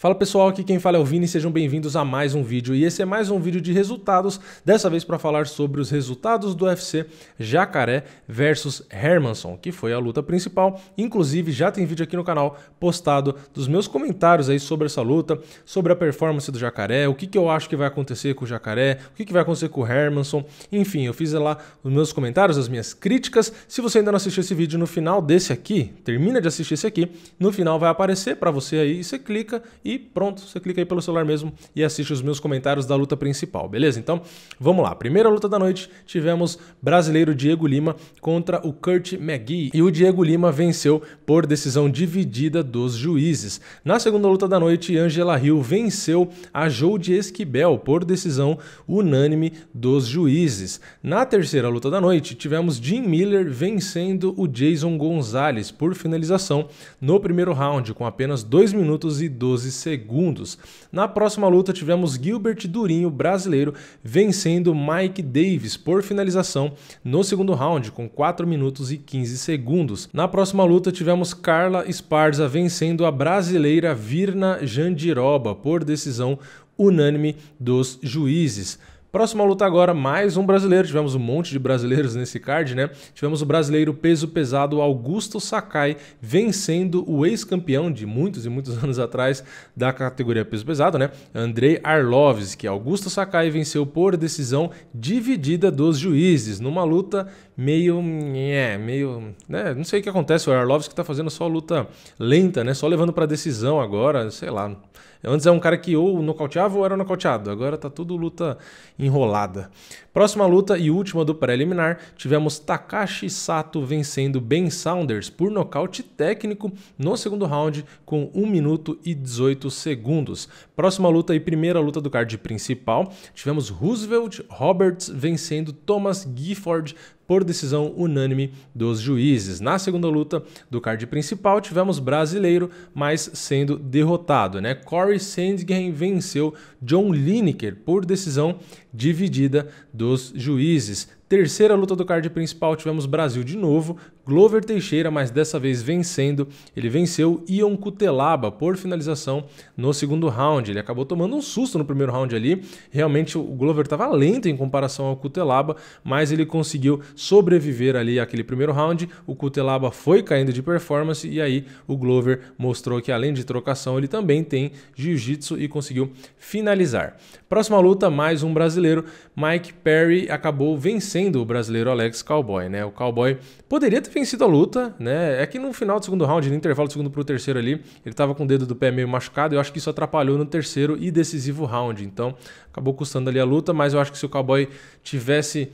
Fala pessoal, aqui quem fala é o Vini, sejam bem-vindos a mais um vídeo. E esse é mais um vídeo de resultados, dessa vez para falar sobre os resultados do UFC Jacaré versus Hermanson, que foi a luta principal. Inclusive, já tem vídeo aqui no canal postado dos meus comentários aí sobre essa luta, sobre a performance do Jacaré, o que, que eu acho que vai acontecer com o Jacaré, o que, que vai acontecer com o Hermanson. Enfim, eu fiz lá os meus comentários, as minhas críticas. Se você ainda não assistiu esse vídeo no final desse aqui, termina de assistir esse aqui, no final vai aparecer para você aí, e você clica e pronto, você clica aí pelo celular mesmo e assiste os meus comentários da luta principal, beleza? Então, vamos lá. Primeira luta da noite, tivemos brasileiro Diego Lima contra o Kurt McGee e o Diego Lima venceu por decisão dividida dos juízes. Na segunda luta da noite, Angela Hill venceu a Jode Esquibel por decisão unânime dos juízes. Na terceira luta da noite, tivemos Jim Miller vencendo o Jason Gonzalez por finalização no primeiro round com apenas 2 minutos e 12 segundos. Na próxima luta, tivemos Gilbert Durinho, brasileiro, vencendo Mike Davis por finalização no segundo round, com 4 minutos e 15 segundos. Na próxima luta, tivemos Carla Esparza vencendo a brasileira Virna Jandiroba por decisão unânime dos juízes. Próxima luta agora, mais um brasileiro. Tivemos um monte de brasileiros nesse card, né? Tivemos o brasileiro peso pesado Augusto Sakai vencendo o ex-campeão de muitos e muitos anos atrás da categoria peso pesado, né? Andrei Arlovski. Augusto Sakai venceu por decisão dividida dos juízes, numa luta meio. É, meio. Né? Não sei o que acontece. O Arlovski tá fazendo só luta lenta, né? Só levando para decisão agora, sei lá. Antes é um cara que ou nocauteava ou era nocauteado. Agora tá tudo luta enrolada. Próxima luta e última do pré-liminar tivemos Takashi Sato vencendo Ben Saunders por nocaute técnico no segundo round com 1 minuto e 18 segundos. Próxima luta e primeira luta do card principal, tivemos Roosevelt Roberts vencendo Thomas Gifford por decisão unânime dos juízes. Na segunda luta do card principal, tivemos brasileiro, mas sendo derrotado. Né? Corey Sandgren venceu John Lineker por decisão dividida dos juízes. Terceira luta do card principal, tivemos Brasil de novo, Glover Teixeira, mas dessa vez vencendo. Ele venceu Ion Cutelaba por finalização no segundo round. Ele acabou tomando um susto no primeiro round ali. Realmente o Glover estava lento em comparação ao Cutelaba, mas ele conseguiu sobreviver ali aquele primeiro round. O Cutelaba foi caindo de performance e aí o Glover mostrou que além de trocação, ele também tem jiu-jitsu e conseguiu finalizar. Próxima luta, mais um brasileiro, Mike Perry acabou vencendo vencendo o brasileiro Alex Cowboy, né? O Cowboy poderia ter vencido a luta, né? É que no final do segundo round, no intervalo do segundo pro terceiro ali, ele tava com o dedo do pé meio machucado, e eu acho que isso atrapalhou no terceiro e decisivo round. Então, acabou custando ali a luta, mas eu acho que se o Cowboy tivesse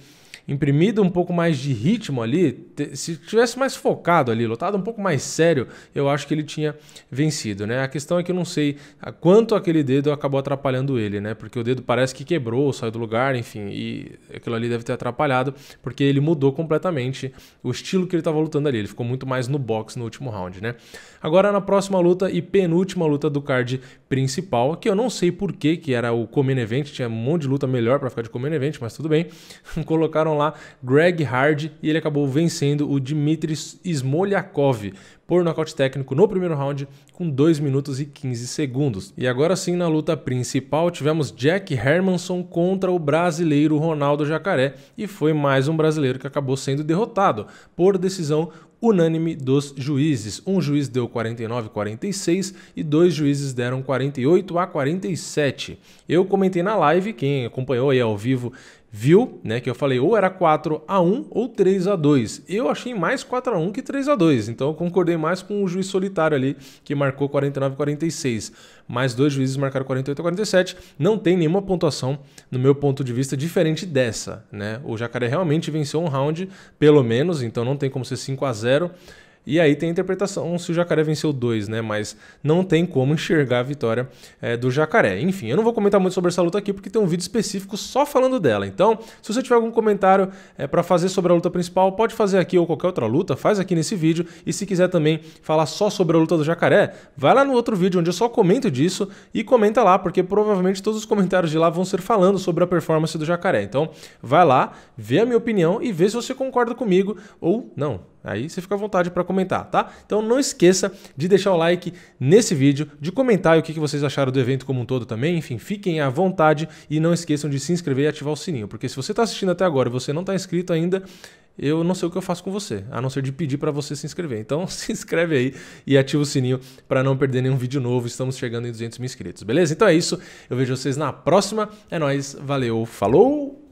imprimido um pouco mais de ritmo ali, se tivesse mais focado ali, lotado um pouco mais sério, eu acho que ele tinha vencido, né? A questão é que eu não sei quanto aquele dedo acabou atrapalhando ele, né? Porque o dedo parece que quebrou, saiu do lugar, enfim, e aquilo ali deve ter atrapalhado, porque ele mudou completamente o estilo que ele estava lutando ali. Ele ficou muito mais no box no último round, né? Agora na próxima luta e penúltima luta do card principal, que eu não sei por que que era o Common Event, tinha um monte de luta melhor para ficar de Common Event, mas tudo bem. Colocaram enfrentaram lá Greg Hard e ele acabou vencendo o Dmitry Smoljakov por nocaute técnico no primeiro round com 2 minutos e 15 segundos. E agora sim, na luta principal, tivemos Jack Hermanson contra o brasileiro Ronaldo Jacaré e foi mais um brasileiro que acabou sendo derrotado por decisão unânime dos juízes. Um juiz deu 49 a 46 e dois juízes deram 48 a 47. Eu comentei na live, quem acompanhou aí ao vivo viu, né, que eu falei ou era 4 a 1 ou 3 a 2. Eu achei mais 4 a 1 que 3 a 2, então eu concordei mais com o juiz solitário ali que marcou 49 a 46. Mais dois juízes marcaram 48 a 47, não tem nenhuma pontuação no meu ponto de vista diferente dessa, né? O Jacaré realmente venceu um round pelo menos, então não tem como ser 5 a 0. E aí tem a interpretação se o jacaré venceu dois, né? Mas não tem como enxergar a vitória é, do jacaré. Enfim, eu não vou comentar muito sobre essa luta aqui porque tem um vídeo específico só falando dela. Então, se você tiver algum comentário é, para fazer sobre a luta principal, pode fazer aqui ou qualquer outra luta, faz aqui nesse vídeo. E se quiser também falar só sobre a luta do jacaré, vai lá no outro vídeo onde eu só comento disso e comenta lá, porque provavelmente todos os comentários de lá vão ser falando sobre a performance do jacaré. Então, vai lá, vê a minha opinião e vê se você concorda comigo ou não. Aí você fica à vontade para comentar, tá? Então não esqueça de deixar o like nesse vídeo, de comentar o que vocês acharam do evento como um todo também. Enfim, fiquem à vontade e não esqueçam de se inscrever e ativar o sininho, porque se você está assistindo até agora e você não está inscrito ainda, eu não sei o que eu faço com você, a não ser de pedir para você se inscrever. Então se inscreve aí e ativa o sininho para não perder nenhum vídeo novo. Estamos chegando em 200 mil inscritos, beleza? Então é isso. Eu vejo vocês na próxima. É nóis, valeu, falou!